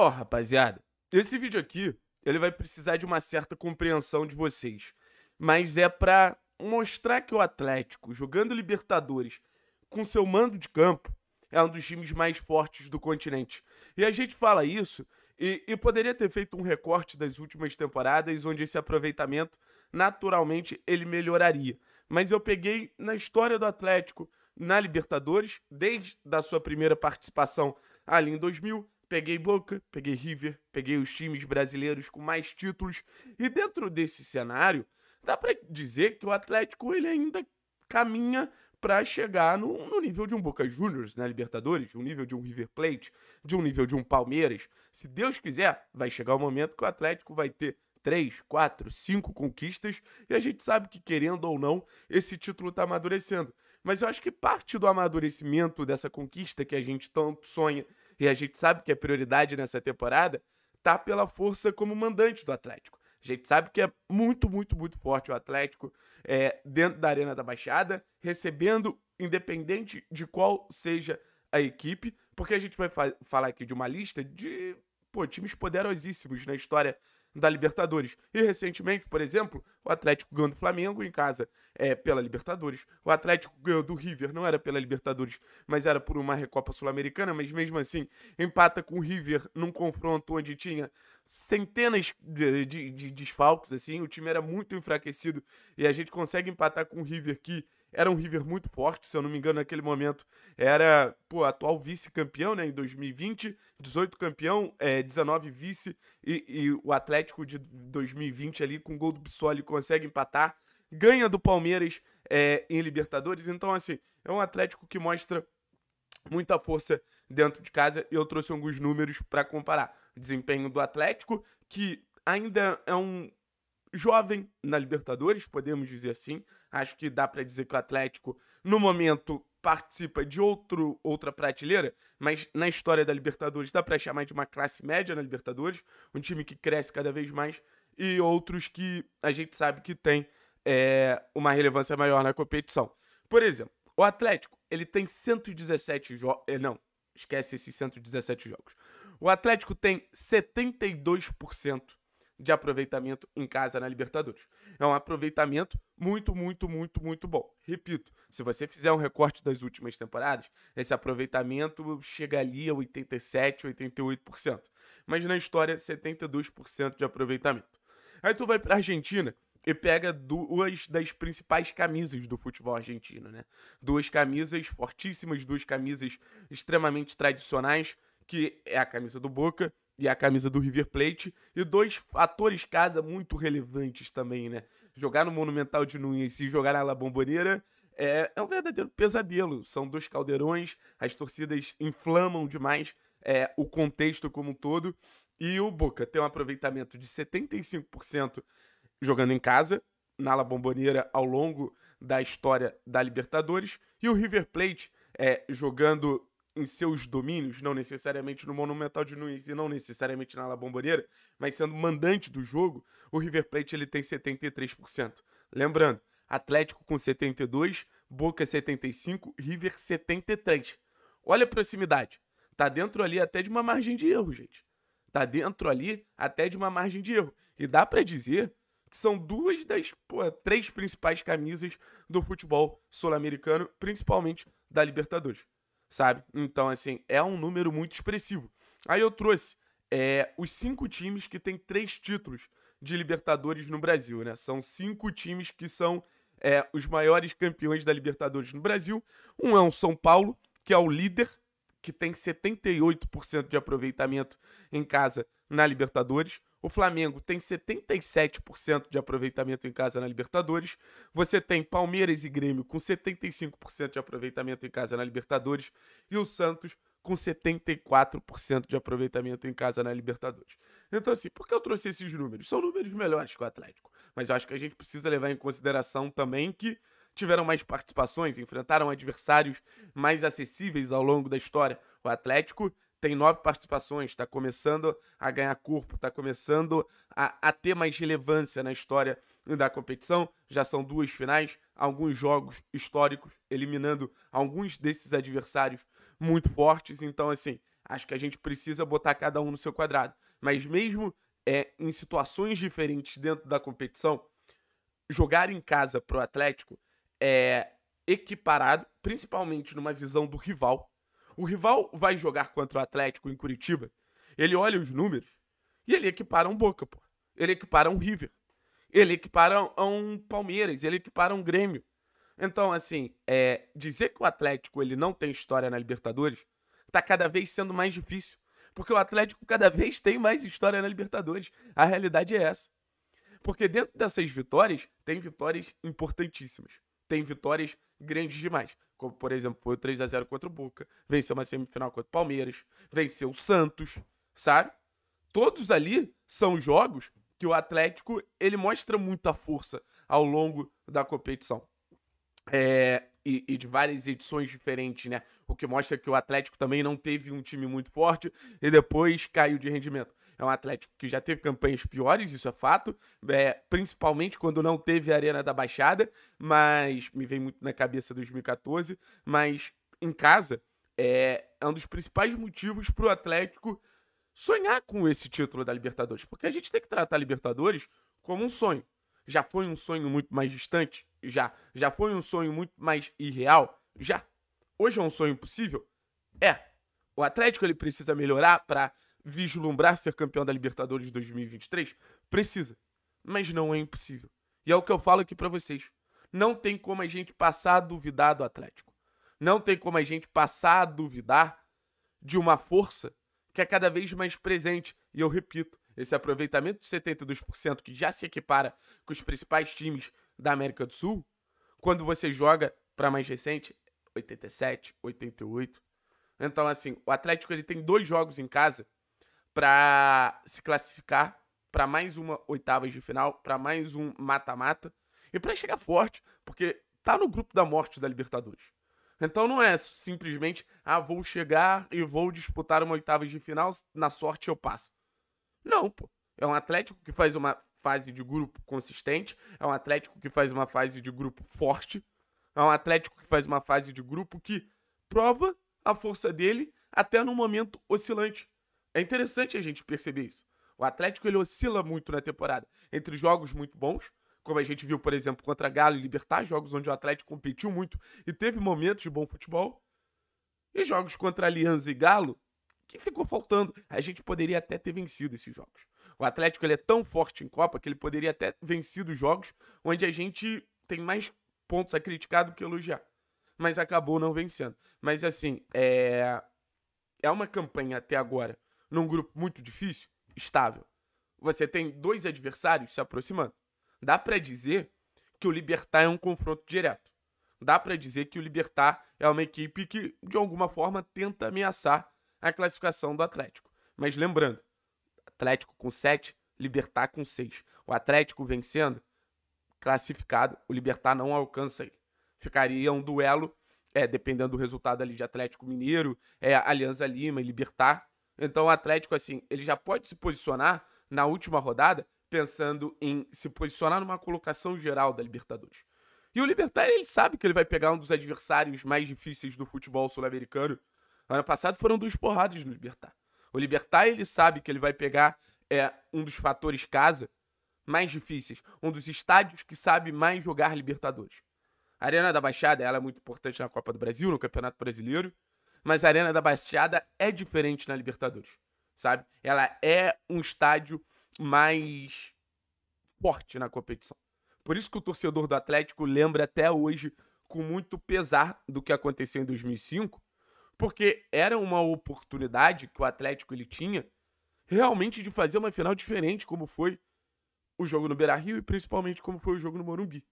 Ó, oh, rapaziada, esse vídeo aqui, ele vai precisar de uma certa compreensão de vocês. Mas é pra mostrar que o Atlético, jogando Libertadores com seu mando de campo, é um dos times mais fortes do continente. E a gente fala isso e, e poderia ter feito um recorte das últimas temporadas onde esse aproveitamento, naturalmente, ele melhoraria. Mas eu peguei na história do Atlético, na Libertadores, desde da sua primeira participação ali em 2000 peguei Boca, peguei River, peguei os times brasileiros com mais títulos. E dentro desse cenário, dá para dizer que o Atlético ele ainda caminha para chegar no, no, nível de um Boca Juniors na né, Libertadores, um nível de um River Plate, de um nível de um Palmeiras. Se Deus quiser, vai chegar o momento que o Atlético vai ter três, quatro, cinco conquistas e a gente sabe que querendo ou não esse título está amadurecendo. Mas eu acho que parte do amadurecimento dessa conquista que a gente tanto sonha e a gente sabe que a prioridade nessa temporada tá pela força como mandante do Atlético. A gente sabe que é muito, muito, muito forte o Atlético é, dentro da Arena da Baixada, recebendo, independente de qual seja a equipe, porque a gente vai fa falar aqui de uma lista de pô, times poderosíssimos na história da Libertadores. E recentemente, por exemplo, o Atlético ganhou do Flamengo em casa é, pela Libertadores. O Atlético ganhou do River, não era pela Libertadores, mas era por uma Recopa Sul-Americana, mas mesmo assim empata com o River num confronto onde tinha centenas de, de, de desfalques, assim, o time era muito enfraquecido e a gente consegue empatar com o River que era um River muito forte, se eu não me engano, naquele momento era, pô, atual vice-campeão, né, em 2020, 18 campeão, é, 19 vice, e, e, o Atlético de 2020 ali, com o gol do Bissoli, consegue empatar, ganha do Palmeiras é, em Libertadores, então, assim, é um Atlético que mostra muita força dentro de casa, e eu trouxe alguns números para comparar. O desempenho do Atlético, que ainda é um jovem na Libertadores, podemos dizer assim. Acho que dá para dizer que o Atlético, no momento, participa de outro, outra prateleira, mas na história da Libertadores dá para chamar de uma classe média na Libertadores, um time que cresce cada vez mais e outros que a gente sabe que tem é, uma relevância maior na competição. Por exemplo, o Atlético, ele tem 117 jogos, eh, não, esquece esses 117 jogos. O Atlético tem 72% de aproveitamento em casa na Libertadores. É um aproveitamento muito, muito, muito, muito bom. Repito, se você fizer um recorte das últimas temporadas, esse aproveitamento chega ali a 87, 88%. Mas na história, 72% de aproveitamento. Aí tu vai para a Argentina e pega duas das principais camisas do futebol argentino, né? Duas camisas fortíssimas, duas camisas extremamente tradicionais, que é a camisa do Boca e a camisa do River Plate. E dois fatores casa muito relevantes também, né? Jogar no Monumental de Nunes e jogar na La é, é um verdadeiro pesadelo. São dois caldeirões, as torcidas inflamam demais é, o contexto como um todo. E o Boca tem um aproveitamento de 75% jogando em casa, na La ao longo da história da Libertadores. E o River Plate é, jogando em seus domínios, não necessariamente no Monumental de Nunes e não necessariamente na La Bombonera, mas sendo mandante do jogo, o River Plate ele tem 73%. Lembrando, Atlético com 72, Boca 75, River 73. Olha a proximidade. Tá dentro ali até de uma margem de erro, gente. Tá dentro ali até de uma margem de erro. E dá para dizer que são duas das pô, três principais camisas do futebol sul-americano, principalmente da Libertadores sabe? Então, assim, é um número muito expressivo. Aí eu trouxe é, os cinco times que têm três títulos de Libertadores no Brasil, né? São cinco times que são é, os maiores campeões da Libertadores no Brasil. Um é o São Paulo, que é o líder, que tem 78% de aproveitamento em casa na Libertadores. O Flamengo tem 77% de aproveitamento em casa na Libertadores. Você tem Palmeiras e Grêmio com 75% de aproveitamento em casa na Libertadores. E o Santos com 74% de aproveitamento em casa na Libertadores. Então, assim, por que eu trouxe esses números? São números melhores que o Atlético. Mas eu acho que a gente precisa levar em consideração também que tiveram mais participações, enfrentaram adversários mais acessíveis ao longo da história. O Atlético tem nove participações, está começando a ganhar corpo, está começando a, a, ter mais relevância na história da competição. Já são duas finais, alguns jogos históricos, eliminando alguns desses adversários muito fortes. Então, assim, acho que a gente precisa botar cada um no seu quadrado. Mas mesmo é, em situações diferentes dentro da competição, jogar em casa para o Atlético é equiparado, principalmente numa visão do rival, o rival vai jogar contra o Atlético em Curitiba, ele olha os números e ele equipara um Boca, pô. Ele equipara um River. Ele equipara um Palmeiras, ele equipara um Grêmio. Então, assim, é, dizer que o Atlético ele não tem história na Libertadores tá cada vez sendo mais difícil. Porque o Atlético cada vez tem mais história na Libertadores. A realidade é essa. Porque dentro dessas vitórias, tem vitórias importantíssimas. Tem vitórias grandes demais. Como, por exemplo, foi o 3x0 contra o Boca, venceu uma semifinal contra o Palmeiras, venceu o Santos, sabe? Todos ali são jogos que o Atlético ele mostra muita força ao longo da competição. É, e, e, de várias edições diferentes, né? O que mostra que o Atlético também não teve um time muito forte e depois caiu de rendimento. É um Atlético que já teve campanhas piores, isso é fato, é, principalmente quando não teve a Arena da Baixada, mas me vem muito na cabeça 2014. Mas em casa é, é um dos principais motivos para o Atlético sonhar com esse título da Libertadores, porque a gente tem que tratar a Libertadores como um sonho. Já foi um sonho muito mais distante? Já. Já foi um sonho muito mais irreal? Já. Hoje é um sonho possível? É. O Atlético ele precisa melhorar para vislumbrar ser campeão da Libertadores de 2023? Precisa, mas não é impossível. E é o que eu falo aqui para vocês. Não tem como a gente passar a duvidar do Atlético. Não tem como a gente passar a duvidar de uma força que é cada vez mais presente. E eu repito, esse aproveitamento de 72% que já se equipara com os principais times da América do Sul, quando você joga para mais recente, 87, 88. Então, assim, o Atlético ele tem dois jogos em casa para se classificar para mais uma oitavas de final, para mais um mata-mata e para chegar forte, porque tá no grupo da morte da Libertadores. Então não é simplesmente, ah, vou chegar e vou disputar uma oitava de final, na sorte eu passo. Não, pô. É um Atlético que faz uma fase de grupo consistente, é um Atlético que faz uma fase de grupo forte, é um Atlético que faz uma fase de grupo que prova a força dele até no momento oscilante. É interessante a gente perceber isso. O Atlético ele oscila muito na temporada entre jogos muito bons, como a gente viu, por exemplo, contra Galo e Libertar, jogos onde o Atlético competiu muito e teve momentos de bom futebol, e jogos contra Aliança e Galo, que ficou faltando. A gente poderia até ter vencido esses jogos. O Atlético ele é tão forte em Copa que ele poderia até ter vencido jogos onde a gente tem mais pontos a criticar do que elogiar. Mas acabou não vencendo. Mas assim, é, é uma campanha até agora num grupo muito difícil? Estável. Você tem dois adversários se aproximando. Dá para dizer que o Libertar é um confronto direto. Dá para dizer que o Libertar é uma equipe que, de alguma forma, tenta ameaçar a classificação do Atlético. Mas lembrando, Atlético com 7, Libertar com 6. O Atlético vencendo, classificado, o Libertar não alcança ele. Ficaria um duelo, é, dependendo do resultado ali de Atlético Mineiro, é, Alianza Lima e Libertar, então o Atlético, assim, ele já pode se posicionar na última rodada, pensando em se posicionar numa colocação geral da Libertadores. E o Libertar, ele sabe que ele vai pegar um dos adversários mais difíceis do futebol sul-americano. Ano passado foram duas porradas no Libertar. O Libertar, ele sabe que ele vai pegar é, um dos fatores casa mais difíceis, um dos estádios que sabe mais jogar Libertadores. A Arena da Baixada, ela é muito importante na Copa do Brasil, no Campeonato Brasileiro mas a Arena da Baixada é diferente na Libertadores, sabe? Ela é um estádio mais forte na competição. Por isso que o torcedor do Atlético lembra até hoje com muito pesar do que aconteceu em 2005, porque era uma oportunidade que o Atlético ele tinha realmente de fazer uma final diferente, como foi o jogo no Beira-Rio e principalmente como foi o jogo no Morumbi.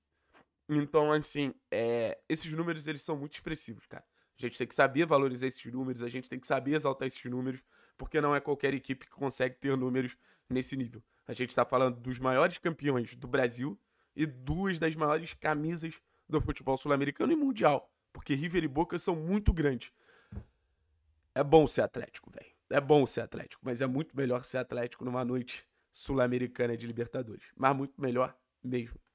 Então, assim, é... esses números eles são muito expressivos, cara. A gente tem que saber valorizar esses números, a gente tem que saber exaltar esses números, porque não é qualquer equipe que consegue ter números nesse nível. A gente está falando dos maiores campeões do Brasil e duas das maiores camisas do futebol sul-americano e mundial, porque River e Boca são muito grandes. É bom ser Atlético, velho. É bom ser Atlético, mas é muito melhor ser Atlético numa noite sul-americana de Libertadores. Mas muito melhor mesmo.